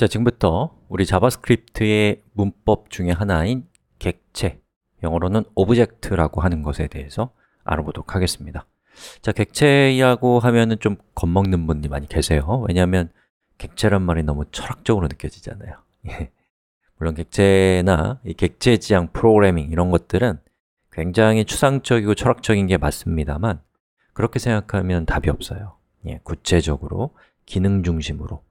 자, 지금부터 우리 자바스크립트의 문법 중에 하나인 객체, 영어로는 오브젝트라고 하는 것에 대해서 알아보도록 하겠습니다 자, 객체라고 하면은 좀 겁먹는 분이 많이 계세요 왜냐하면 객체란 말이 너무 철학적으로 느껴지잖아요 예. 물론 객체나 이 객체지향 프로그래밍 이런 것들은 굉장히 추상적이고 철학적인 게 맞습니다만 그렇게 생각하면 답이 없어요 예, 구체적으로, 기능 중심으로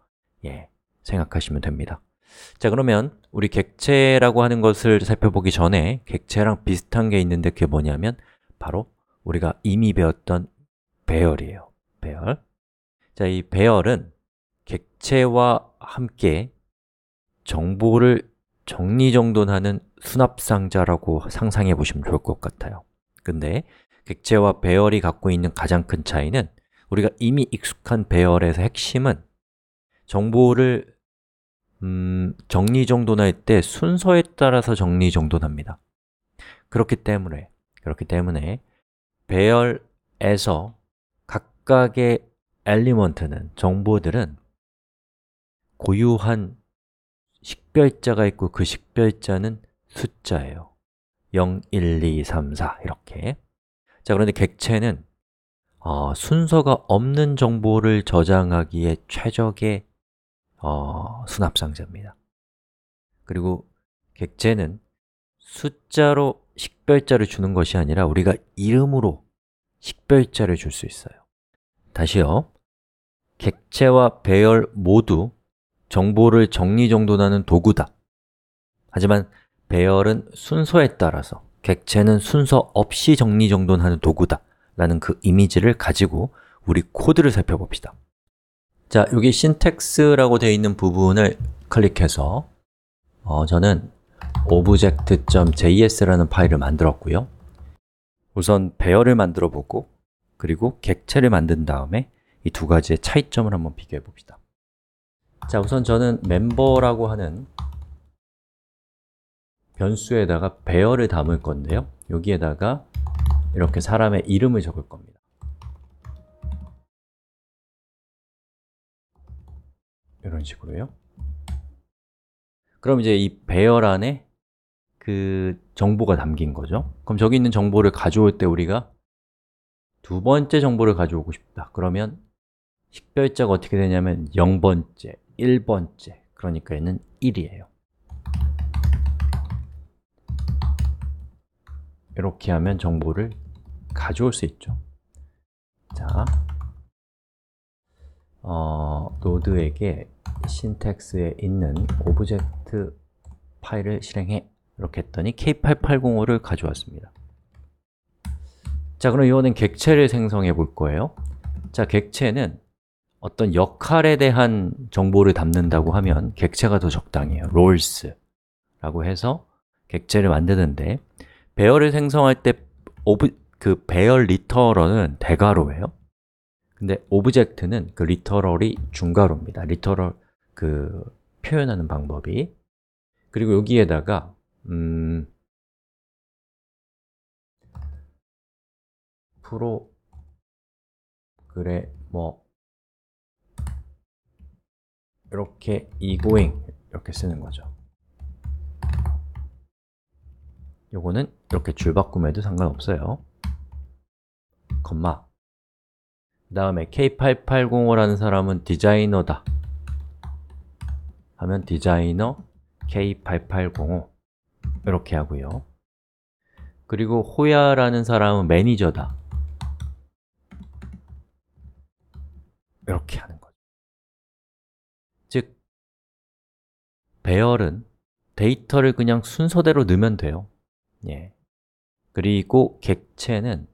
예, 생각하시면 됩니다 자 그러면 우리 객체라고 하는 것을 살펴보기 전에 객체랑 비슷한 게 있는데 그게 뭐냐면 바로 우리가 이미 배웠던 배열이에요 배열 자, 이 배열은 객체와 함께 정보를 정리정돈하는 수납상자라고 상상해 보시면 좋을 것 같아요 근데 객체와 배열이 갖고 있는 가장 큰 차이는 우리가 이미 익숙한 배열에서 핵심은 정보를 음, 정리정돈할 때 순서에 따라서 정리정돈합니다 그렇기 때문에 그렇기 때문에 배열에서 각각의 엘리먼트는 정보들은 고유한 식별자가 있고 그 식별자는 숫자예요 0, 1, 2, 3, 4 이렇게 자 그런데 객체는 어, 순서가 없는 정보를 저장하기에 최적의 어, 수납상자입니다 그리고 객체는 숫자로 식별자를 주는 것이 아니라 우리가 이름으로 식별자를 줄 수 있어요 다시요 객체와 배열 모두 정보를 정리정돈하는 도구다 하지만 배열은 순서에 따라서 객체는 순서 없이 정리정돈하는 도구다 라는 그 이미지를 가지고 우리 코드를 살펴봅시다 자, 여기 syntax라고 되어 있는 부분을 클릭해서 어, 저는 object.js라는 파일을 만들었고요 우선 배열을 만들어 보고 그리고 객체를 만든 다음에 이 두 가지의 차이점을 한번 비교해 봅시다 자, 우선 저는 멤버라고 하는 변수에다가 배열을 담을 건데요 여기에다가 이렇게 사람의 이름을 적을 겁니다 이런 식으로요 그럼 이제 이 배열 안에 그 정보가 담긴 거죠 그럼 저기 있는 정보를 가져올 때 우리가 두 번째 정보를 가져오고 싶다 그러면 식별자가 어떻게 되냐면 0번째, 1번째 그러니까 얘는 1이에요 이렇게 하면 정보를 가져올 수 있죠 자, 어, 노드에게 신텍스에 있는 오브젝트 파일을 실행해 이렇게 했더니 K8805를 가져왔습니다 자, 그럼 이번엔 객체를 생성해 볼 거예요 자, 객체는 어떤 역할에 대한 정보를 담는다고 하면 객체가 더 적당해요 rolls라고 해서 객체를 만드는데 배열을 생성할 때 오브, 그 배열 리터러는 대괄호예요 근데 오브젝트는 그 리터럴이 중괄호입니다. 리터럴 그 표현하는 방법이 그리고 여기에다가 음, 프로 그래 뭐 이렇게 이고잉 이렇게 쓰는 거죠. 요거는 이렇게 줄 바꿈에도 상관없어요. 컴마 그 다음에 K8805라는 사람은 디자이너다 하면 디자이너 K8805 이렇게 하고요 그리고 호야라는 사람은 매니저다 이렇게 하는 거죠 즉, 배열은 데이터를 그냥 순서대로 넣으면 돼요 예. 그리고 객체는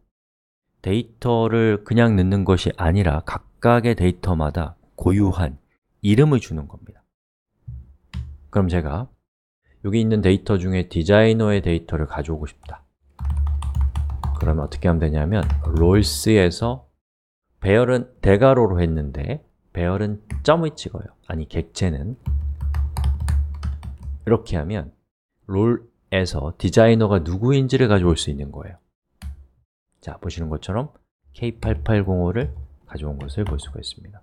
데이터를 그냥 넣는 것이 아니라 각각의 데이터마다 고유한 이름을 주는 겁니다 그럼 제가 여기 있는 데이터 중에 디자이너의 데이터를 가져오고 싶다 그러면 어떻게 하면 되냐면 롤스에서 배열은 대괄호로 했는데 배열은 점을 찍어요 아니 객체는 이렇게 하면 롤에서 디자이너가 누구인지를 가져올 수 있는 거예요 자, 보시는 것처럼 K8805를 가져온 것을 볼 수가 있습니다.